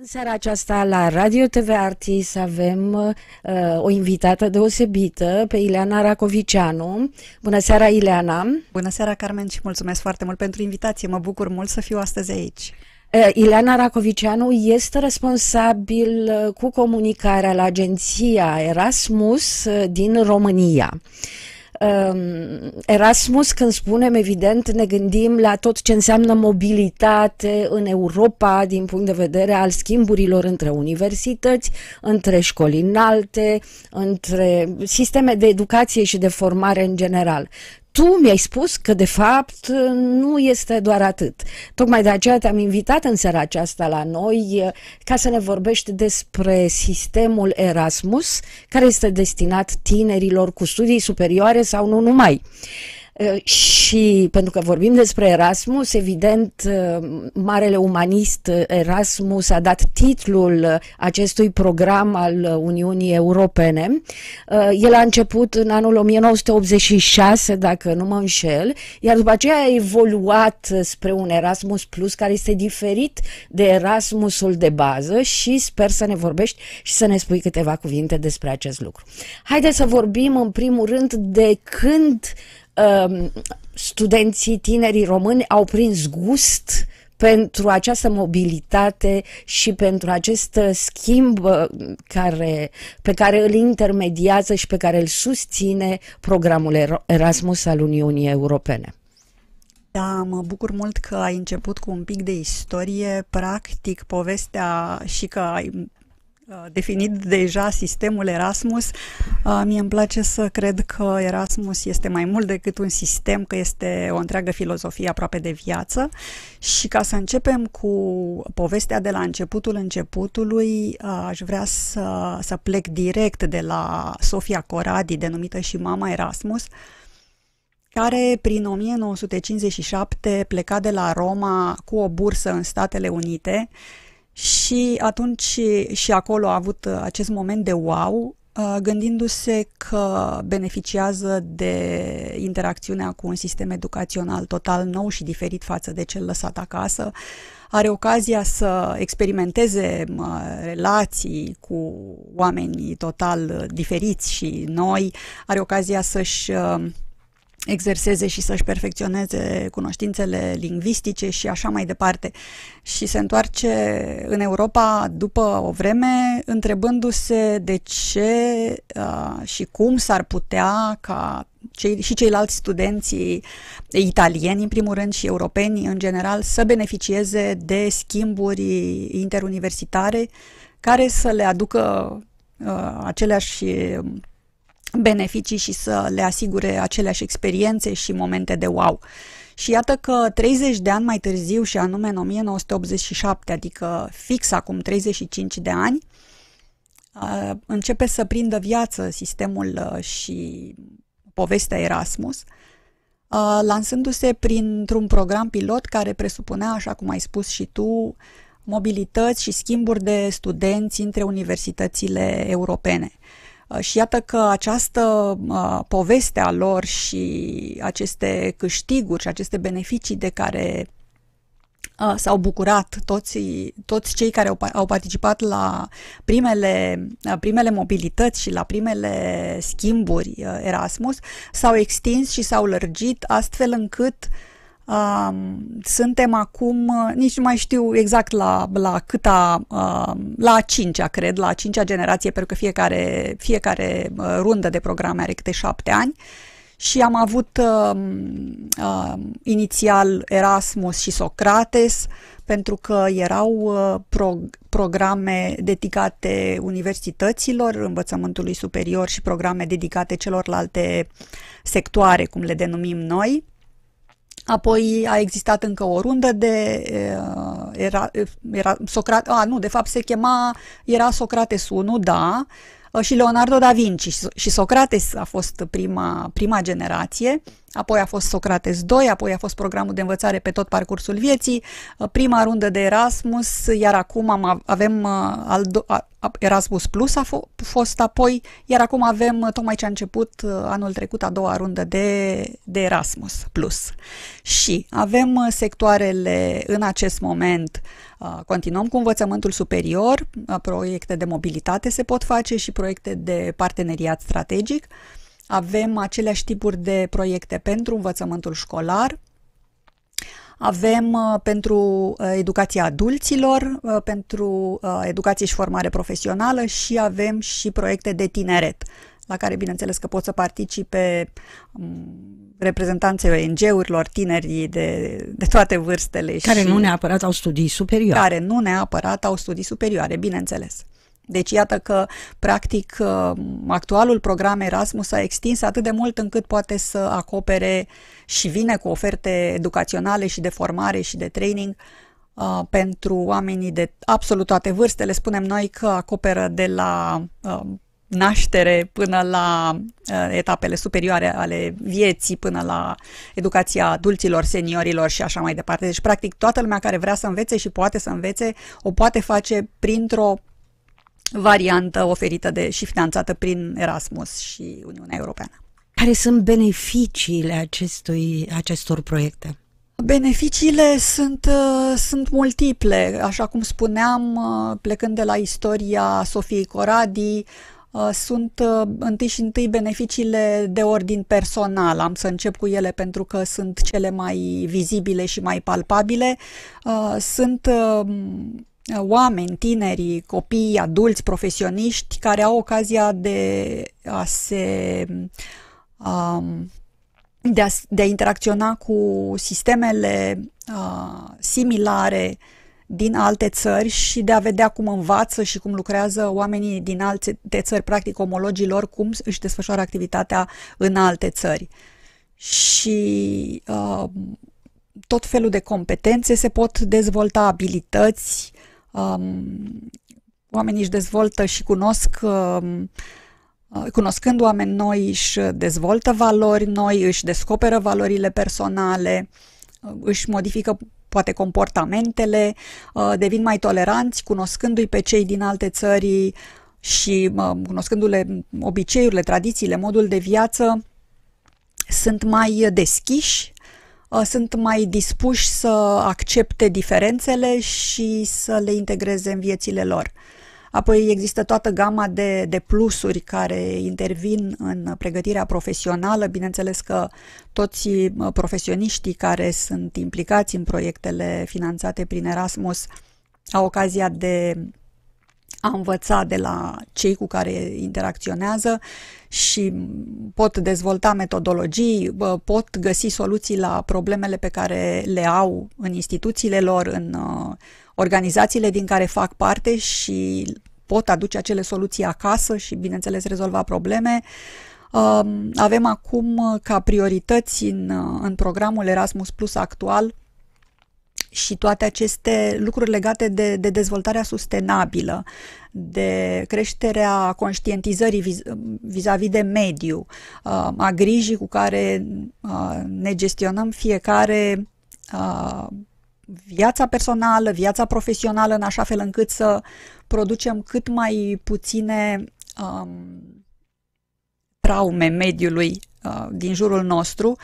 În seara aceasta la Radio TV Artis avem uh, o invitată deosebită pe Ileana Racovicianu. Bună seara, Ileana! Bună seara, Carmen, și mulțumesc foarte mult pentru invitație. Mă bucur mult să fiu astăzi aici. Uh, Ileana Racovicianu este responsabil uh, cu comunicarea la agenția Erasmus uh, din România. Uh, Ehm, Erasmus, când spunem evident, ne gândim la tot ce înseamnă mobilitate în Europa din punct de vedere al schimburilor între universități, între școli înalte, între sisteme de educație și de formare în general tu mi-ai spus că, de fapt, nu este doar atât. Tocmai de aceea te-am invitat în seara aceasta la noi ca să ne vorbești despre sistemul Erasmus, care este destinat tinerilor cu studii superioare sau nu numai. Uh, Ă, și pentru că vorbim despre Erasmus, evident, ă, marele umanist Erasmus a dat titlul acestui program al Uniunii Europene. Ă, el a început în anul 1986, dacă nu mă înșel, iar după aceea a evoluat spre un Erasmus Plus care este diferit de Erasmusul de bază și sper să ne vorbești și să ne spui câteva cuvinte despre acest lucru. Haideți să vorbim în primul rând de când Um, studenții, tinerii români au prins gust pentru această mobilitate și pentru acest uh, schimb uh, care, pe care îl intermediază și pe care îl susține programul Erasmus al Uniunii Europene. Da, mă bucur mult că ai început cu un pic de istorie, practic povestea și că ai Uh, definit deja sistemul Erasmus, uh, mie îmi place să cred că Erasmus este mai mult decât un sistem, că este o întreagă filozofie aproape de viață. Și ca să începem cu povestea de la începutul începutului, uh, aș vrea să, să plec direct de la Sofia Coradi, denumită și Mama Erasmus, care prin 1957 pleca de la Roma cu o bursă în Statele Unite și atunci și acolo a avut uh, acest moment de wow, uh, gândindu-se că beneficiază de interacțiunea cu un sistem educațional total nou și diferit față de cel lăsat acasă, are ocazia să experimenteze relații cu oamenii total uh, diferiți și noi, are ocazia să-și exerseze și să-și perfecționeze cunoștințele lingvistice și așa mai departe. Și se întoarce în Europa după o vreme întrebându-se de ce uh, și cum s-ar putea ca cei, și ceilalți studenți italieni, în primul rând, și europeni în general, să beneficieze de schimburi interuniversitare care să le aducă uh, aceleași beneficii și să le asigure aceleași experiențe și momente de wow. Și iată că 30 de ani mai târziu, și anume în 1987, adică fix acum 35 de ani, începe să prindă viață sistemul și povestea Erasmus, lansându-se printr-un program pilot care presupunea, așa cum ai spus și tu, mobilități și schimburi de studenți între universitățile europene. Uh, și iată că această uh, poveste a lor și aceste câștiguri și aceste beneficii de care uh, s-au bucurat toți, toți cei care au, au participat la primele, primele mobilități și la primele schimburi Erasmus, s-au extins și s-au lărgit astfel încât uh, Uh, suntem acum, uh, nici nu mai știu exact la, la câta, uh, la a cincea, cred, la a cincea generație, pentru că fiecare, fiecare uh, rundă de programe are câte șapte ani. Și am avut uh, uh, inițial Erasmus și Socrates, pentru că erau uh, pro- programe dedicate universităților, învățământului superior și programe dedicate celorlalte sectoare, cum le denumim noi. Apoi a existat încă o rundă de era, era Socrate, a nu, de fapt se chema era Socrate 1, da, și Leonardo da Vinci și Socrates a fost prima, prima generație apoi a fost Socrates II, apoi a fost programul de învățare pe tot parcursul vieții, uh, prima rundă de Erasmus, iar acum am, avem uh, al do- a, Erasmus Plus a fost apoi, iar acum avem uh, tocmai ce a început anul trecut a doua rundă de, de Erasmus Plus. Și avem sectoarele în acest moment, continuăm cu învățământul superior, proiecte de mobilitate se pot face și proiecte de parteneriat strategic, avem aceleași tipuri de proiecte pentru învățământul școlar, avem uh, pentru uh, educația adulților, uh, pentru educație și formare profesională și avem și proiecte de tineret, la care bineînțeles că pot să participe mm, reprezentanții ONG-urilor, tinerii de, de toate vârstele. Care și nu neapărat au studii superioare. Care nu neapărat au studii superioare, bineînțeles. Deci iată că, practic, uh, actualul program Erasmus a extins atât de mult încât poate să acopere și vine cu oferte educaționale și de formare și de training uh, pentru oamenii de absolut toate vârstele. Spunem noi că acoperă de la uh, naștere până la uh, etapele superioare ale vieții, până la educația adulților, seniorilor și așa mai departe. Deci, practic, toată lumea care vrea să învețe și poate să învețe, o poate face printr-o variantă oferită de și finanțată prin Erasmus și Uniunea Europeană. Care sunt beneficiile acestui, acestor proiecte? Beneficiile sunt, uh, sunt multiple, așa cum spuneam, uh, plecând de la istoria Sofiei Coradi, uh, sunt întâi și întâi beneficiile de ordin personal. Am să încep cu ele pentru că sunt cele mai vizibile și mai palpabile. Sunt oameni, tinerii, copii, adulți, profesioniști care au ocazia de a se um, de a, de a interacționa cu sistemele uh, similare din alte țări și de a vedea cum învață și cum lucrează oamenii din alte de țări, practic omologii lor, cum își desfășoară activitatea în alte țări. Și uh, tot felul de competențe se pot dezvolta, abilități, um, oamenii își dezvoltă și cunosc, um, uh, cunoscând oameni noi, își dezvoltă valori noi, își descoperă valorile personale, uh, își modifică poate comportamentele, uh, devin mai toleranți, cunoscându-i pe cei din alte țări și cunoscându-le obiceiurile, tradițiile, modul de viață, sunt mai deschiși Uh, sunt mai dispuși să accepte diferențele și să le integreze în viețile lor. Apoi există toată gama de, de plusuri care intervin în pregătirea profesională. Bineînțeles că toți uh, profesioniștii care sunt implicați în proiectele finanțate prin Erasmus au ocazia de a învăța de la cei cu care interacționează și pot dezvolta metodologii, pot găsi soluții la problemele pe care le au în instituțiile lor, în uh, organizațiile din care fac parte și pot aduce acele soluții acasă și, bineînțeles, rezolva probleme. Um, avem acum uh, ca priorități în, uh, în programul Erasmus Plus actual și toate aceste lucruri legate de, de dezvoltarea sustenabilă, de creșterea conștientizării viz, vis-a-vis de mediu, uh, a grijii cu care uh, ne gestionăm fiecare uh, viața personală, viața profesională, în așa fel încât să producem cât mai puține um, traume mediului uh, din jurul nostru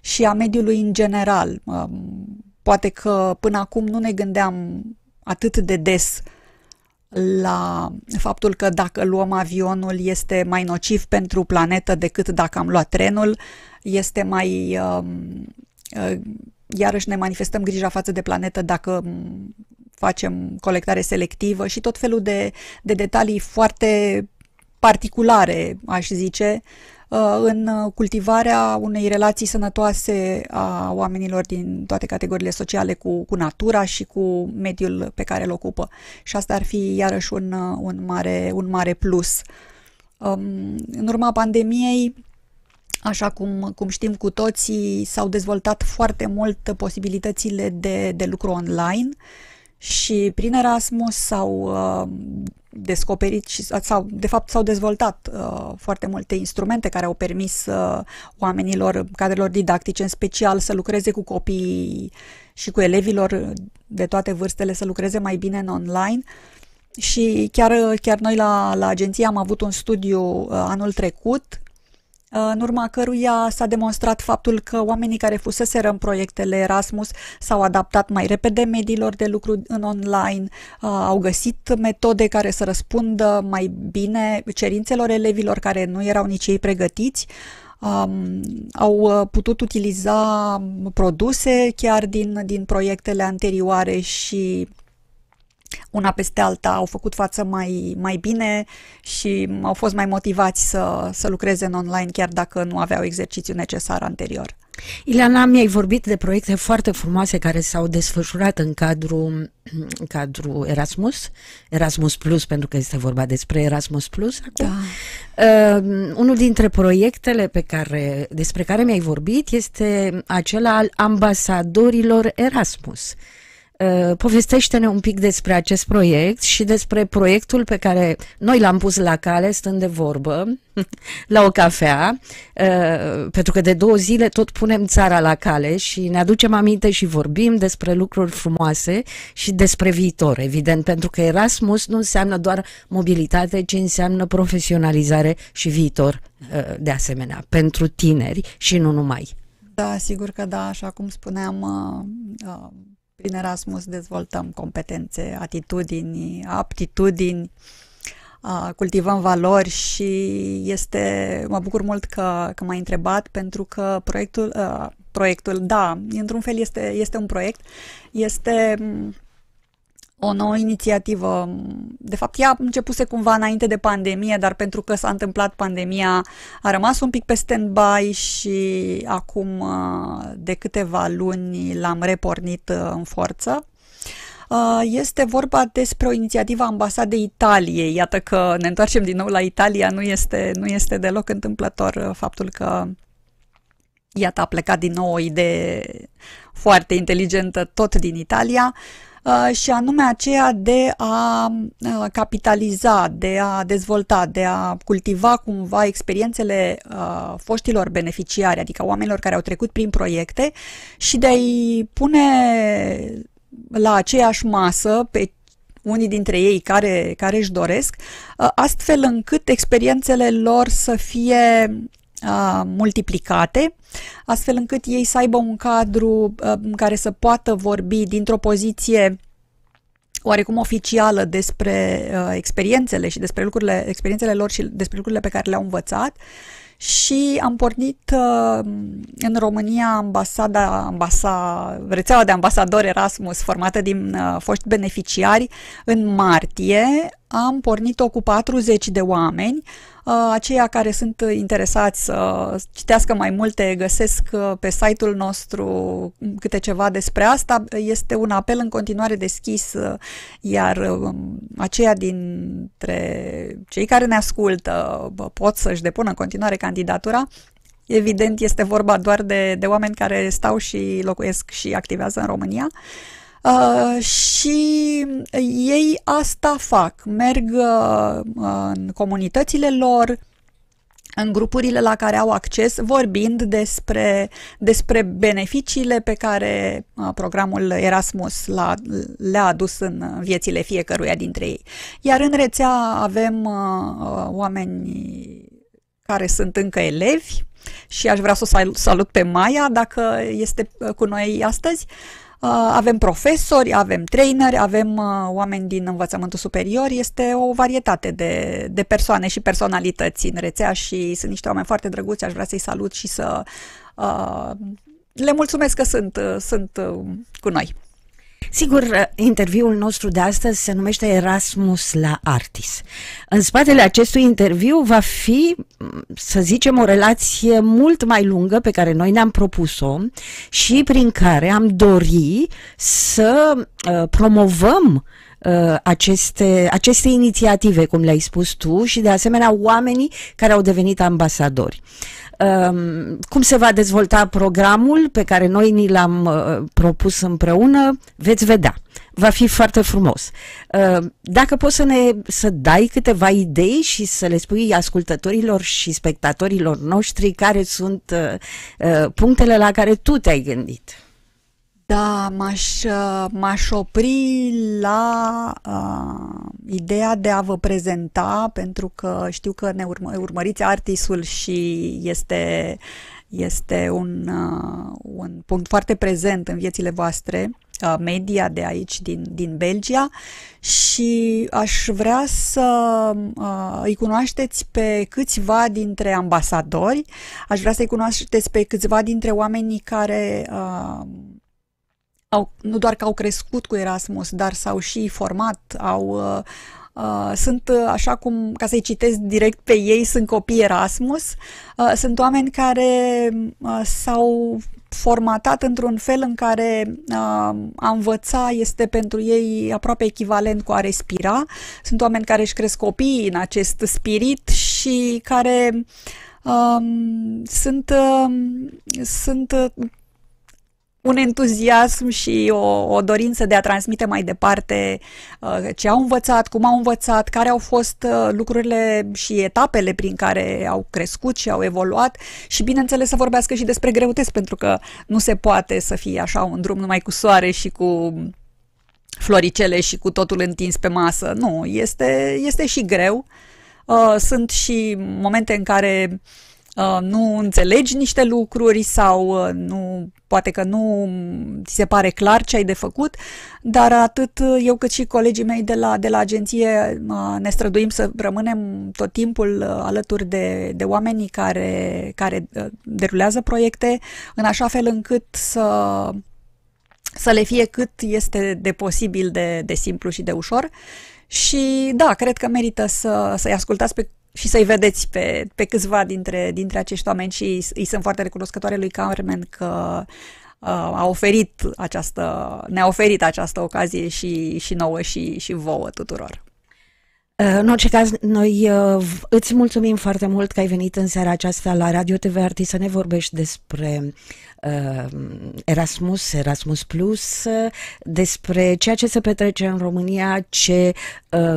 și a mediului în general, um, Poate că până acum nu ne gândeam atât de des la faptul că dacă luăm avionul este mai nociv pentru planetă decât dacă am luat trenul, este mai. Um, uh, iarăși ne manifestăm grija față de planetă dacă um, facem colectare selectivă și tot felul de, de detalii foarte particulare, aș zice, uh, Uh, în uh, cultivarea unei relații sănătoase a oamenilor din toate categoriile sociale cu, cu natura și cu mediul pe care îl ocupă. Și asta ar fi iarăși un, uh, un, mare, un mare plus. Um, în urma pandemiei, Așa cum, cum știm cu toții, s-au dezvoltat foarte mult posibilitățile de, de lucru online. Uh, și prin Erasmus s-au uh, descoperit și sau, de fapt s-au dezvoltat uh, foarte multe instrumente care au permis uh, oamenilor, cadrelor didactice în special, să lucreze cu copiii și cu elevilor de toate vârstele, să lucreze mai bine în online. Și chiar, uh, chiar noi la, la agenție am avut un studiu uh, anul trecut în urma căruia s-a demonstrat faptul că oamenii care fuseseră în proiectele Erasmus s-au adaptat mai repede mediilor de lucru în online, uh, au găsit metode care să răspundă mai bine cerințelor elevilor care nu erau nici ei pregătiți, um, au uh, putut utiliza produse chiar din, din proiectele anterioare și una peste alta au făcut față mai, mai bine și au fost mai motivați să, să lucreze în online chiar dacă nu aveau exercițiu necesar anterior. Ileana, mi-ai vorbit de proiecte foarte frumoase care s-au desfășurat în cadrul, în cadrul Erasmus, Erasmus Plus, pentru că este vorba despre Erasmus Plus acum. Da. Uh, unul dintre proiectele pe care, despre care mi-ai vorbit este acela al ambasadorilor Erasmus. Uh, Uh, povestește-ne un pic despre acest proiect și despre proiectul pe care noi l-am pus la cale, stând de vorbă, la o cafea, uh, pentru că de două zile tot punem țara la cale și ne aducem aminte și vorbim despre lucruri frumoase și despre viitor, evident, pentru că Erasmus nu înseamnă doar mobilitate, ci înseamnă profesionalizare și viitor uh, de asemenea, pentru tineri și nu numai. Da, sigur că da, așa cum spuneam, uh, uh prin Erasmus dezvoltăm competențe, atitudini, aptitudini, cultivăm valori și este, mă bucur mult că, că m-ai întrebat pentru că proiectul, proiectul, da, într-un fel este, este un proiect, este o nouă inițiativă. De fapt, ea începuse cumva înainte de pandemie, dar pentru că s-a întâmplat pandemia, a rămas un pic pe stand-by și acum uh, de câteva luni l-am repornit uh, în forță. Uh, este vorba despre o inițiativă a Ambasadei Italiei. Iată că ne întoarcem din nou la Italia, nu este, nu este deloc întâmplător faptul că iată a plecat din nou o idee foarte inteligentă tot din Italia. Uh, Uh, și anume aceea de a uh, capitaliza, de a dezvolta, de a cultiva cumva experiențele uh, foștilor beneficiari, adică oamenilor care au trecut prin proiecte și de a-i pune la aceeași masă pe unii dintre ei care, care își doresc, astfel încât experiențele lor să fie multiplicate astfel încât ei să aibă un cadru uh, în care să poată vorbi dintr-o poziție oarecum oficială despre uh, experiențele și despre lucrurile, experiențele lor și despre lucrurile pe care le-au învățat și am pornit uh, în România ambasada, ambasa, rețeaua de ambasadori Erasmus formată din foști beneficiari în martie. Am pornit-o cu 40 de oameni. Uh, aceia care sunt interesați să citească mai multe găsesc uh, pe site-ul nostru câte ceva despre asta. Este un apel în continuare deschis, uh, iar aceia dintre cei care ne ascultă pot să-și depună în continuare candidatura. Evident, este vorba doar de, de oameni care stau și locuiesc și activează în România. Uh, Uh, și ei asta fac, merg uh, în comunitățile lor, în grupurile la care au acces, vorbind despre, despre beneficiile pe care uh, programul Erasmus le-a adus în viețile fiecăruia dintre ei. Iar în rețea avem uh, oameni care sunt încă elevi și aș vrea să o salut pe Maia, dacă este uh, cu noi astăzi. Uh, Uh, avem profesori, avem traineri, avem uh, oameni din învățământul superior, este o varietate de, de persoane și personalități în rețea și sunt niște oameni foarte drăguți, aș vrea să-i salut și să uh, le mulțumesc că sunt, uh, sunt cu noi. Sigur, uh, interviul nostru de astăzi se numește Erasmus la Artis. În spatele acestui interviu va fi, mm, să zicem, o relație mult mai lungă pe care noi ne-am propus-o și prin care am dori să uh, promovăm uh, Uh, aceste, aceste inițiative, cum le-ai spus tu, și de asemenea oamenii care au devenit ambasadori. Um, cum se va dezvolta programul pe care noi ni l-am uh, propus împreună, veți vedea. Va fi foarte frumos. Uh, dacă poți să ne să dai câteva idei și să le spui ascultătorilor și spectatorilor noștri care sunt punctele la care tu te-ai gândit. Da, m-aș, uh, m-aș opri la uh, ideea de a vă prezenta, pentru că știu că ne urmă, urmăriți artisul și este, este un, uh, un punct foarte prezent în viețile voastre, uh, media de aici, din, din Belgia, și aș vrea să uh, îi cunoașteți pe câțiva dintre ambasadori, aș vrea să îi cunoașteți pe câțiva dintre oamenii care... Uh, au, nu doar că au crescut cu Erasmus, dar s-au și format, au, uh, uh sunt uh, așa cum, ca să-i citesc direct pe ei, sunt copii Erasmus, uh, sunt oameni care uh, s-au formatat într-un fel în care uh, a învăța este pentru ei aproape echivalent cu a respira. Sunt oameni care își cresc copiii în acest spirit și care uh, sunt, uh, sunt un entuziasm și o, o dorință de a transmite mai departe uh, ce au învățat, cum au învățat, care au fost uh, lucrurile și etapele prin care au crescut și au evoluat și, bineînțeles, să vorbească și despre greutăți, pentru că nu se poate să fie așa un drum numai cu soare și cu floricele și cu totul întins pe masă. Nu, este, este și greu. Uh, sunt și momente în care Uh, nu înțelegi niște lucruri sau uh, nu, poate că nu ți se pare clar ce ai de făcut, dar atât uh, eu cât și colegii mei de la, de la agenție ne străduim să rămânem tot timpul alături de, de oamenii care, care derulează proiecte, în așa fel încât să să le fie cât este de posibil de, de simplu și de ușor. Și da, cred că merită să, să-i ascultați pe și să-i vedeți pe, pe câțiva dintre, dintre acești oameni și îi, sunt foarte recunoscătoare lui Carmen că uh, a oferit această, ne-a oferit această ocazie și, și nouă și, și vouă tuturor. Eh, în orice caz, noi eh, îți mulțumim foarte mult că ai venit în seara aceasta la Radio TV Arti să ne vorbești despre eh, Erasmus, Erasmus Plus, despre ceea ce se petrece în România, ce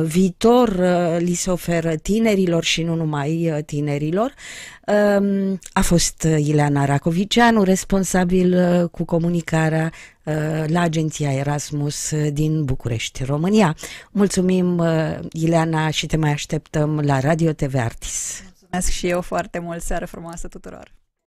viitor li se oferă tinerilor și nu numai tinerilor. Ehm, a fost uh, Ileana Racoviceanu, responsabil uh, cu comunicarea uh, la agenția Erasmus din București, România. Mulțumim, Ileana, și te mai așteptăm la Radio TV Artis. Mulțumesc și eu foarte mult, seară frumoasă tuturor!